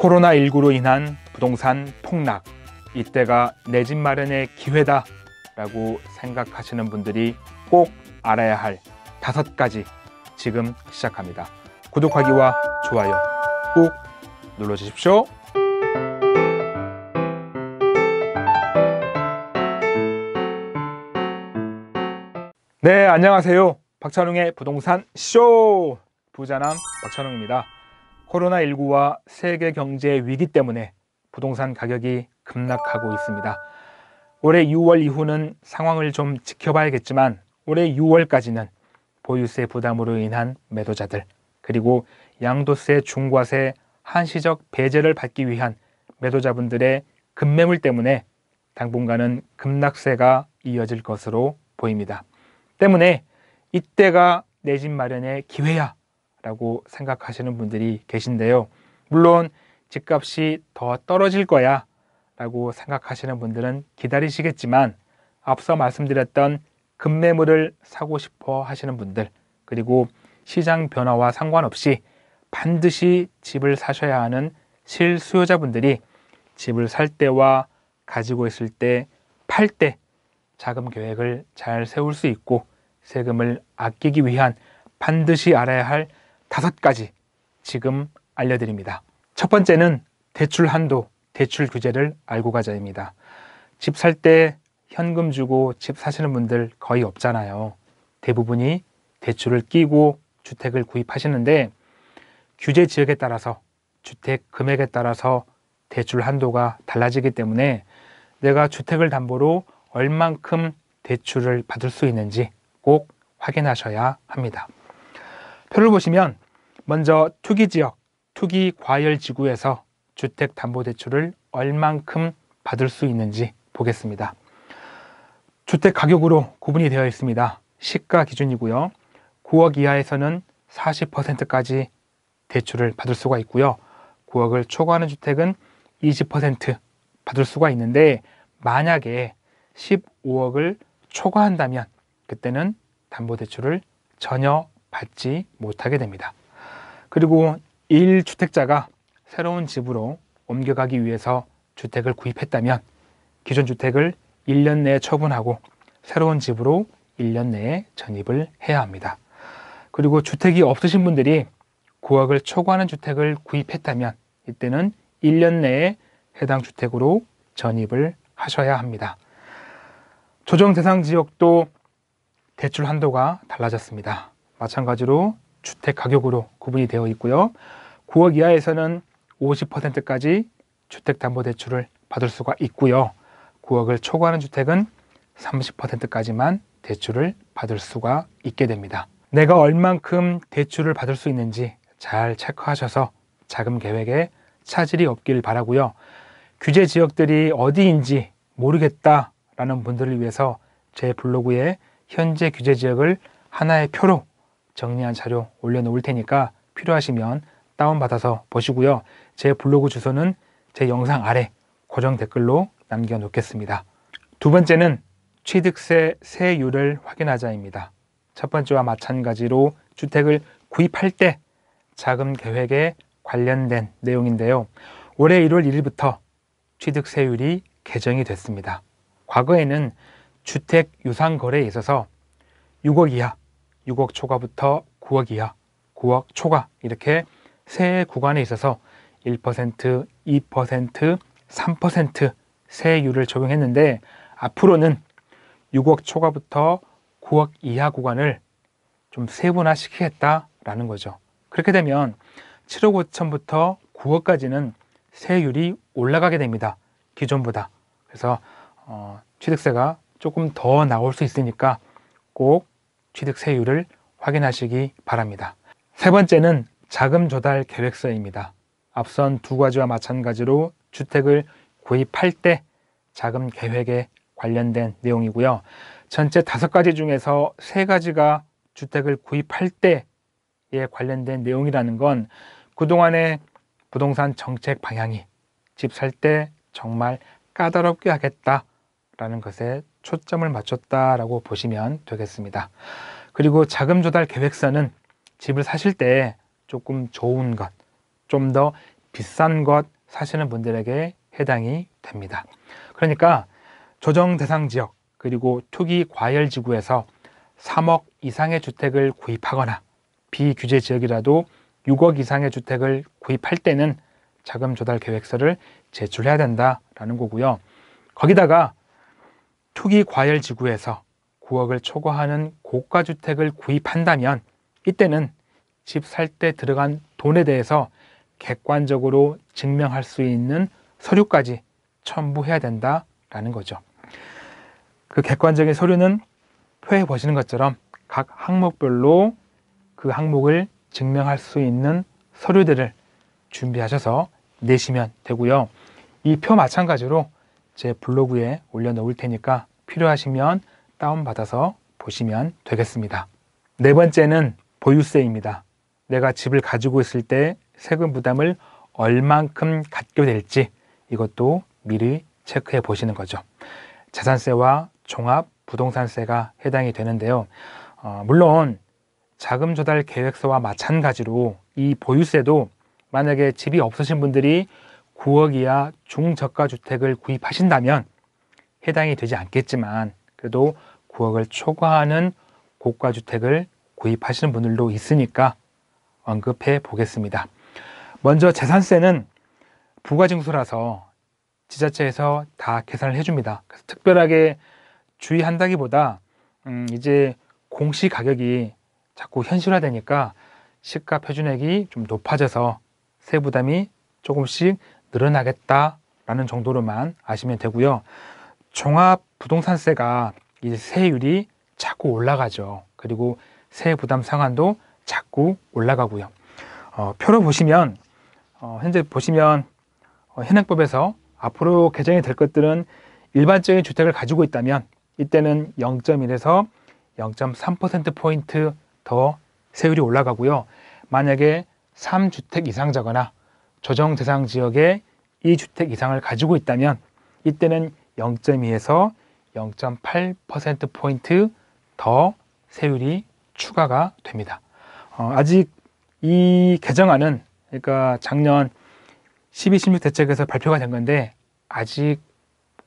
코로나19로 인한 부동산 폭락, 이때가 내 집 마련의 기회다 라고 생각하시는 분들이 꼭 알아야 할 다섯 가지 지금 시작합니다. 구독하기와 좋아요 꼭 눌러주십시오. 네, 안녕하세요. 박찬웅의 부동산 쇼! 부자남 박찬웅입니다. 코로나19와 세계 경제 위기 때문에 부동산 가격이 급락하고 있습니다. 올해 6월 이후는 상황을 좀 지켜봐야겠지만 올해 6월까지는 보유세 부담으로 인한 매도자들 그리고 양도세 중과세 한시적 배제를 받기 위한 매도자분들의 급매물 때문에 당분간은 급락세가 이어질 것으로 보입니다. 때문에 이때가 내 집 마련의 기회야 라고 생각하시는 분들이 계신데요. 물론 집값이 더 떨어질 거야 라고 생각하시는 분들은 기다리시겠지만 앞서 말씀드렸던 급매물을 사고 싶어 하시는 분들 그리고 시장 변화와 상관없이 반드시 집을 사셔야 하는 실수요자분들이 집을 살 때와 가지고 있을 때, 팔 때 자금 계획을 잘 세울 수 있고 세금을 아끼기 위한 반드시 알아야 할 다섯 가지 지금 알려드립니다. 첫 번째는 대출 한도, 대출 규제를 알고 가자입니다. 집 살 때 현금 주고 집 사시는 분들 거의 없잖아요. 대부분이 대출을 끼고 주택을 구입하시는데 규제 지역에 따라서 주택 금액에 따라서 대출 한도가 달라지기 때문에 내가 주택을 담보로 얼만큼 대출을 받을 수 있는지 꼭 확인하셔야 합니다. 표를 보시면 먼저 투기 지역, 투기 과열 지구에서 주택담보대출을 얼만큼 받을 수 있는지 보겠습니다. 주택 가격으로 구분이 되어 있습니다. 시가 기준이고요. 9억 이하에서는 40%까지 대출을 받을 수가 있고요. 9억을 초과하는 주택은 20% 받을 수가 있는데 만약에 15억을 초과한다면 그때는 담보대출을 전혀 받지 못하게 됩니다. 그리고 1주택자가 새로운 집으로 옮겨가기 위해서 주택을 구입했다면 기존 주택을 1년 내에 처분하고 새로운 집으로 1년 내에 전입을 해야 합니다. 그리고 주택이 없으신 분들이 9억을 초과하는 주택을 구입했다면 이때는 1년 내에 해당 주택으로 전입을 하셔야 합니다. 조정 대상 지역도 대출 한도가 달라졌습니다. 마찬가지로 주택 가격으로 구분이 되어 있고요. 9억 이하에서는 50%까지 주택담보대출을 받을 수가 있고요. 9억을 초과하는 주택은 30%까지만 대출을 받을 수가 있게 됩니다. 내가 얼만큼 대출을 받을 수 있는지 잘 체크하셔서 자금 계획에 차질이 없길 바라고요. 규제 지역들이 어디인지 모르겠다라는 분들을 위해서 제 블로그에 현재 규제 지역을 하나의 표로 정리한 자료 올려놓을 테니까 필요하시면 다운받아서 보시고요. 제 블로그 주소는 제 영상 아래 고정 댓글로 남겨놓겠습니다. 두 번째는 취득세 세율을 확인하자입니다. 첫 번째와 마찬가지로 주택을 구입할 때 자금 계획에 관련된 내용인데요. 올해 1월 1일부터 취득세율이 개정이 됐습니다. 과거에는 주택 유상 거래에 있어서 6억 이하 6억 초과부터 9억 이하, 9억 초과 이렇게 세 구간에 있어서 1%, 2%, 3% 세율을 적용했는데 앞으로는 6억 초과부터 9억 이하 구간을 좀 세분화시키겠다라는 거죠. 그렇게 되면 7억 5천부터 9억까지는 세율이 올라가게 됩니다. 기존보다. 그래서 어, 취득세가 조금 더 나올 수 있으니까 꼭 취득세율을 확인하시기 바랍니다. 세 번째는 자금 조달 계획서입니다. 앞선 두 가지와 마찬가지로 주택을 구입할 때 자금 계획에 관련된 내용이고요. 전체 다섯 가지 중에서 세 가지가 주택을 구입할 때에 관련된 내용이라는 건 그동안의 부동산 정책 방향이 집 살 때 정말 까다롭게 하겠다라는 것에 초점을 맞췄다라고 보시면 되겠습니다. 그리고 자금 조달 계획서는 집을 사실 때 조금 좋은 것, 좀 더 비싼 것 사시는 분들에게 해당이 됩니다. 그러니까 조정 대상 지역 그리고 투기 과열 지구에서 3억 이상의 주택을 구입하거나 비규제 지역이라도 6억 이상의 주택을 구입할 때는 자금 조달 계획서를 제출해야 된다라는 거고요. 거기다가 투기 과열 지구에서 9억을 초과하는 고가 주택을 구입한다면 이때는 집 살 때 들어간 돈에 대해서 객관적으로 증명할 수 있는 서류까지 첨부해야 된다라는 거죠. 그 객관적인 서류는 표에 보시는 것처럼 각 항목별로 그 항목을 증명할 수 있는 서류들을 준비하셔서 내시면 되고요. 이 표 마찬가지로 제 블로그에 올려놓을 테니까 필요하시면 다운받아서 보시면 되겠습니다. 네 번째는 보유세입니다. 내가 집을 가지고 있을 때 세금 부담을 얼만큼 갖게 될지 이것도 미리 체크해 보시는 거죠. 자산세와 종합 부동산세가 해당이 되는데요. 어, 물론 자금 조달 계획서와 마찬가지로 이 보유세도 만약에 집이 없으신 분들이 9억 이하 중저가 주택을 구입하신다면 해당이 되지 않겠지만 그래도 9억을 초과하는 고가 주택을 구입하시는 분들도 있으니까 언급해 보겠습니다. 먼저 재산세는 부가징수라서 지자체에서 다 계산을 해줍니다. 그래서 특별하게 주의한다기보다 음 이제 공시 가격이 자꾸 현실화되니까 시가 표준액이 좀 높아져서 세 부담이 조금씩 늘어나겠다라는 정도로만 아시면 되고요. 종합 부동산세가 이 세율이 자꾸 올라가죠. 그리고 세 부담 상한도 자꾸 올라가고요. 어, 표로 보시면 어, 현재 보시면 어, 현행법에서 앞으로 개정이 될 것들은 일반적인 주택을 가지고 있다면 이때는 0.1에서 0.3%포인트 더 세율이 올라가고요. 만약에 3주택 이상자거나 조정 대상 지역에 이주택 이상을 가지고 있다면 이때는 0.2에서 0.8%포인트 더 세율이 추가가 됩니다. 어, 아직 이 개정안은 그러니까 작년 12.16 대책에서 발표가 된 건데 아직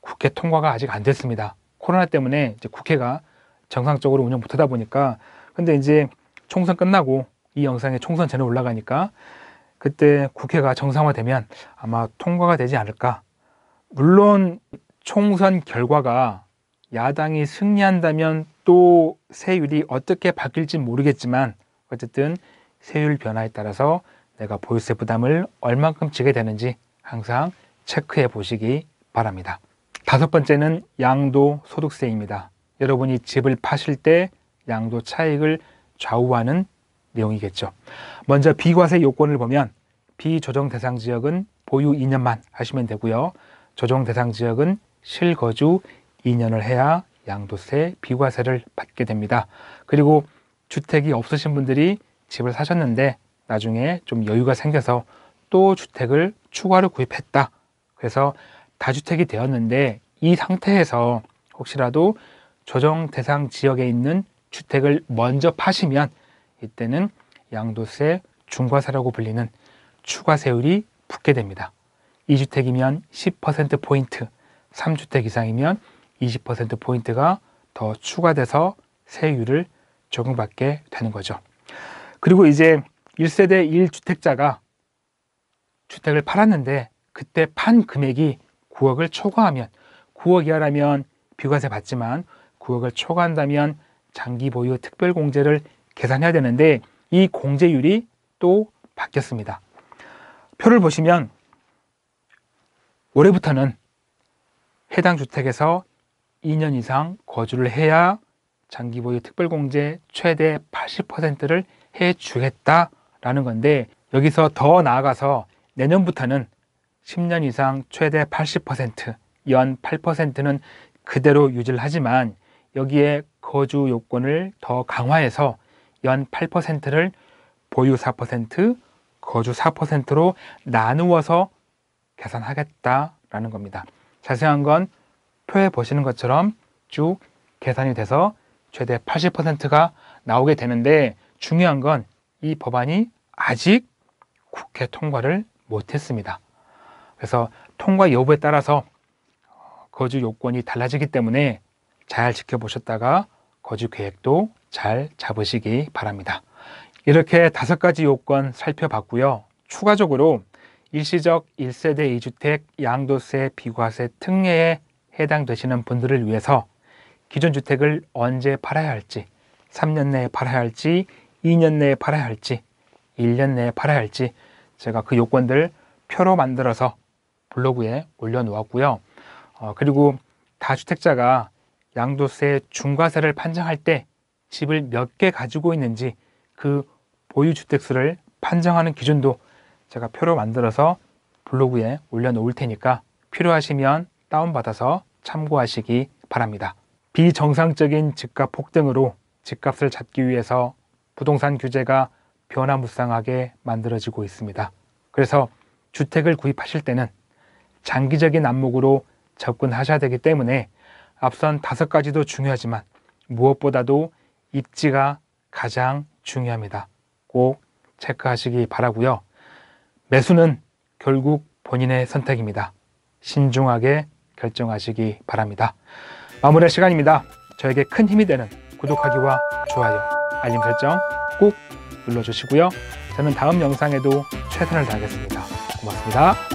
국회 통과가 아직 안 됐습니다. 코로나 때문에 이제 국회가 정상적으로 운영 못하다 보니까 근데 이제 총선 끝나고 이 영상에 총선 전에 올라가니까 그때 국회가 정상화되면 아마 통과가 되지 않을까. 물론 총선 결과가 야당이 승리한다면 또 세율이 어떻게 바뀔지 모르겠지만 어쨌든 세율 변화에 따라서 내가 보유세 부담을 얼만큼 지게 되는지 항상 체크해 보시기 바랍니다. 다섯 번째는 양도 소득세입니다. 여러분이 집을 파실 때 양도 차익을 좌우하는 내용이겠죠. 먼저 비과세 요건을 보면 비조정 대상 지역은 보유 2년만 하시면 되고요. 조정 대상 지역은 실거주 2년을 해야 양도세 비과세를 받게 됩니다. 그리고 주택이 없으신 분들이 집을 사셨는데 나중에 좀 여유가 생겨서 또 주택을 추가로 구입했다. 그래서 다주택이 되었는데 이 상태에서 혹시라도 조정 대상 지역에 있는 주택을 먼저 파시면 이때는 양도세 중과세라고 불리는 추가세율이 붙게 됩니다. 2주택이면 10%포인트, 3주택 이상이면 20%포인트가 더 추가돼서 세율을 적용받게 되는 거죠. 그리고 이제 1세대 1주택자가 주택을 팔았는데 그때 판 금액이 9억을 초과하면 9억 이하라면 비과세 받지만 9억을 초과한다면 장기 보유 특별공제를 계산해야 되는데 이 공제율이 또 바뀌었습니다. 표를 보시면 올해부터는 해당 주택에서 2년 이상 거주를 해야 장기보유 특별공제 최대 80%를 해주겠다라는 건데 여기서 더 나아가서 내년부터는 10년 이상 최대 80%, 연 8%는 그대로 유지를 하지만 여기에 거주 요건을 더 강화해서 연 8%를 보유 4%, 거주 4%로 나누어서 계산하겠다라는 겁니다. 자세한 건 표에 보시는 것처럼 쭉 계산이 돼서 최대 80%가 나오게 되는데 중요한 건 이 법안이 아직 국회 통과를 못했습니다. 그래서 통과 여부에 따라서 어, 거주 요건이 달라지기 때문에 잘 지켜보셨다가 거주 계획도 잘 잡으시기 바랍니다. 이렇게 다섯 가지 요건 살펴봤고요. 추가적으로 일시적 1세대 2주택 양도세 비과세 특례에 해당되시는 분들을 위해서 기존 주택을 언제 팔아야 할지, 3년 내에 팔아야 할지, 2년 내에 팔아야 할지, 1년 내에 팔아야 할지 제가 그 요건들 표로 만들어서 블로그에 올려놓았고요. 어, 그리고 다주택자가 양도세 중과세를 판정할 때 집을 몇 개 가지고 있는지 그 보유주택수를 판정하는 기준도 제가 표로 만들어서 블로그에 올려놓을 테니까 필요하시면 다운받아서 참고하시기 바랍니다. 비정상적인 집값 폭등으로 집값을 잡기 위해서 부동산 규제가 변화무쌍하게 만들어지고 있습니다. 그래서 주택을 구입하실 때는 장기적인 안목으로 접근하셔야 되기 때문에 앞선 다섯 가지도 중요하지만 무엇보다도 입지가 가장 중요합니다. 꼭 체크하시기 바라고요. 매수는 결국 본인의 선택입니다. 신중하게 결정하시기 바랍니다. 마무리할 시간입니다. 저에게 큰 힘이 되는 구독하기와 좋아요, 알림 설정 꼭 눌러주시고요. 저는 다음 영상에도 최선을 다하겠습니다. 고맙습니다.